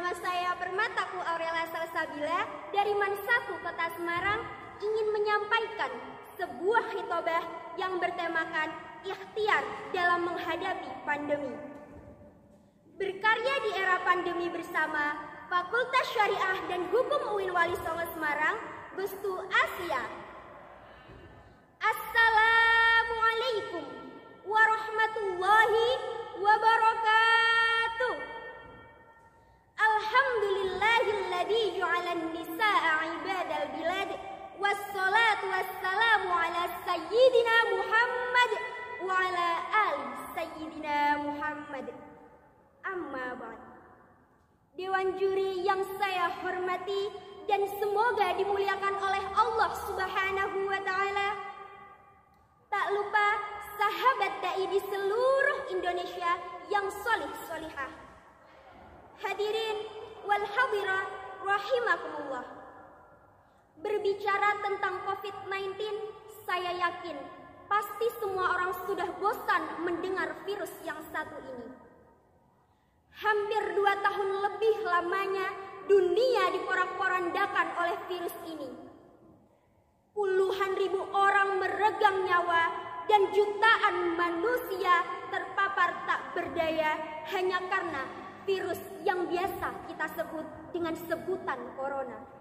Nama saya Permataku Aurela Salsabila dari Man 1 Kota Semarang ingin menyampaikan sebuah hitobah yang bertemakan ikhtiar dalam menghadapi pandemi. Berkarya di era pandemi bersama Fakultas Syariah dan Hukum UIN Wali Songo Semarang, Gustu Asia. Assalamualaikum warahmatullahi wabarakatuh. wassalatu wassalamu ala sayyidina Muhammad wa ala ali sayyidina Muhammad. Amma ba'd. Dewan juri yang saya hormati dan semoga dimuliakan oleh Allah Subhanahu wa taala. Tak lupa sahabat dai di seluruh Indonesia yang solih solihah. Hadirin wal hadirat rahimakumullah. Berbicara tentang COVID-19, saya yakin pasti semua orang sudah bosan mendengar virus yang satu ini. Hampir dua tahun lebih lamanya dunia diporak-porandakan oleh virus ini. Puluhan ribu orang meregang nyawa dan jutaan manusia terpapar tak berdaya hanya karena virus yang biasa kita sebut dengan sebutan corona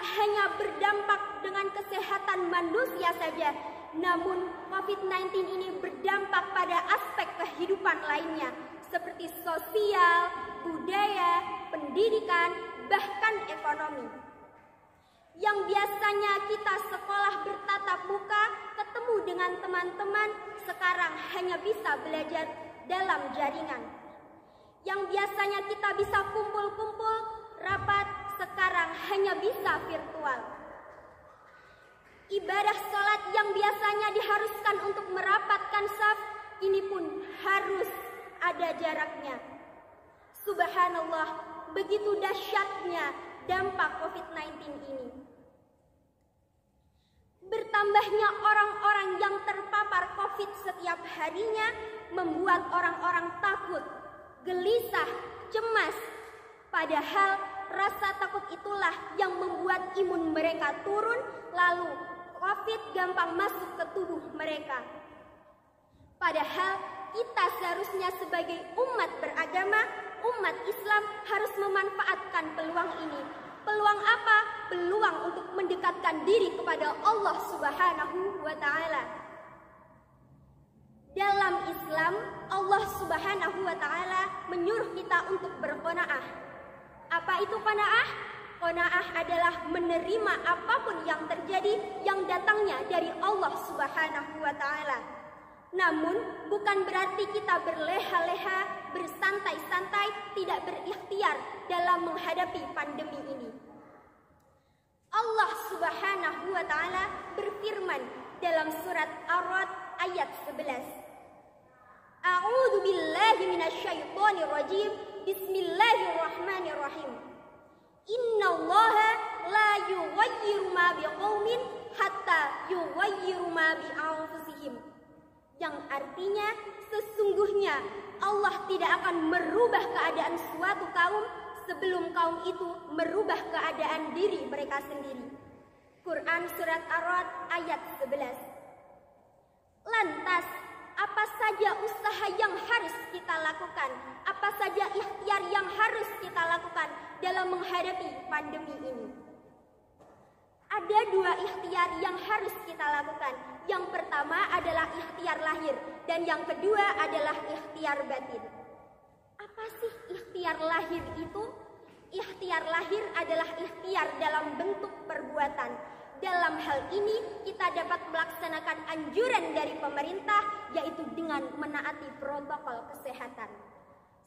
tak hanya berdampak dengan kesehatan manusia saja, namun COVID-19 ini berdampak pada aspek kehidupan lainnya seperti sosial, budaya, pendidikan, bahkan ekonomi. Yang biasanya kita sekolah bertatap muka, ketemu dengan teman-teman, sekarang hanya bisa belajar dalam jaringan. Yang biasanya kita bisa kumpul-kumpul, rapat, sekarang hanya bisa virtual. Ibadah sholat yang biasanya diharuskan untuk merapatkan saf, ini pun harus ada jaraknya. Subhanallah, begitu dahsyatnya dampak COVID-19 ini. Bertambahnya orang-orang yang terpapar COVID setiap harinya membuat orang-orang takut, gelisah, cemas, padahal rasa takut itulah yang membuat imun mereka turun, lalu COVID gampang masuk ke tubuh mereka. Padahal kita seharusnya sebagai umat beragama, umat Islam harus memanfaatkan peluang ini. Peluang apa? Peluang untuk mendekatkan diri kepada Allah Subhanahu wa taala. Dalam Islam, Allah Subhanahu wa taala menyuruh kita untuk berkonaah. Apa itu konaah? Konaah adalah menerima apapun yang terjadi yang datangnya dari Allah Subhanahu wa taala. Namun bukan berarti kita berleha-leha, bersantai-santai, tidak berikhtiar dalam menghadapi pandemi ini. Allah Subhanahu wa taala berfirman dalam surat Ar-Rad ayat 11. A'udzu billahi rajim. Bismillahirrahmanirrahim. Inna Allah la yughayyiru ma biqaumin hatta yughayyiru ma bi anfusihim. Yang artinya sesungguhnya Allah tidak akan merubah keadaan suatu kaum sebelum kaum itu merubah keadaan diri mereka sendiri. Quran Surat ar rad ayat 11 Lantas apa saja usaha yang harus kita lakukan, apa saja ikhtiar yang harus kita lakukan dalam menghadapi pandemi ini. Ada dua ikhtiar yang harus kita lakukan. Yang pertama adalah ikhtiar lahir dan yang kedua adalah ikhtiar batin. Apa sih ikhtiar lahir itu? Ikhtiar lahir adalah ikhtiar dalam bentuk perbuatan dalam hal ini, kita dapat melaksanakan anjuran dari pemerintah, yaitu dengan menaati protokol kesehatan,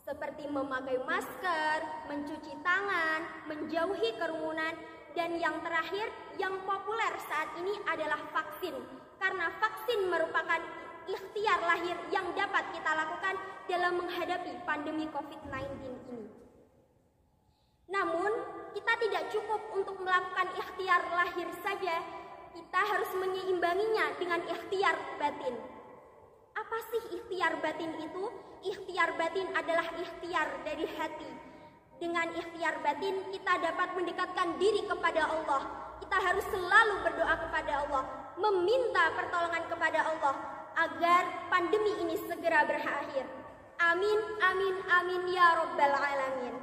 seperti memakai masker, mencuci tangan, menjauhi kerumunan, dan yang terakhir yang populer saat ini adalah vaksin, karena vaksin merupakan ikhtiar lahir yang dapat kita lakukan dalam menghadapi pandemi COVID-19 ini. Namun, kita tidak cukup untuk melakukan ikhtiar lahir saja, kita harus menyeimbanginya dengan ikhtiar batin. Apa sih ikhtiar batin itu? Ikhtiar batin adalah ikhtiar dari hati. Dengan ikhtiar batin kita dapat mendekatkan diri kepada Allah. Kita harus selalu berdoa kepada Allah, meminta pertolongan kepada Allah agar pandemi ini segera berakhir. Amin, amin, amin ya Rabbal 'Alamin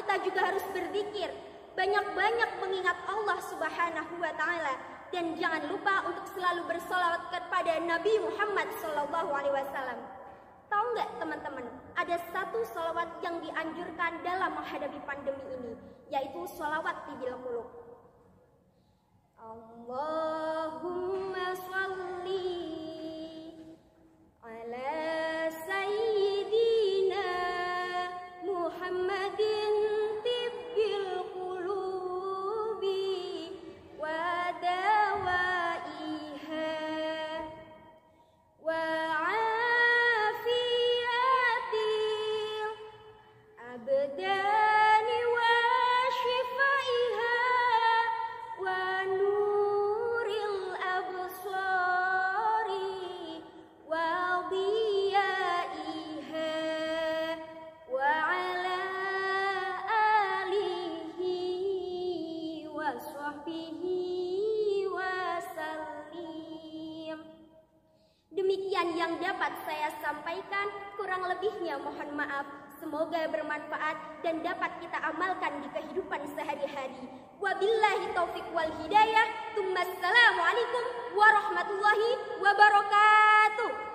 kita juga harus berzikir, banyak-banyak mengingat Allah Subhanahu wa taala dan jangan lupa untuk selalu bersolawat kepada Nabi Muhammad Shallallahu alaihi wasallam. Tahu nggak teman-teman, ada satu solawat yang dianjurkan dalam menghadapi pandemi ini, yaitu solawat di Allahumma Demikian yang dapat saya sampaikan, kurang lebihnya mohon maaf. Semoga bermanfaat dan dapat kita amalkan di kehidupan sehari-hari. Wabillahi taufik wal hidayah. Assalamualaikum warahmatullahi wabarakatuh.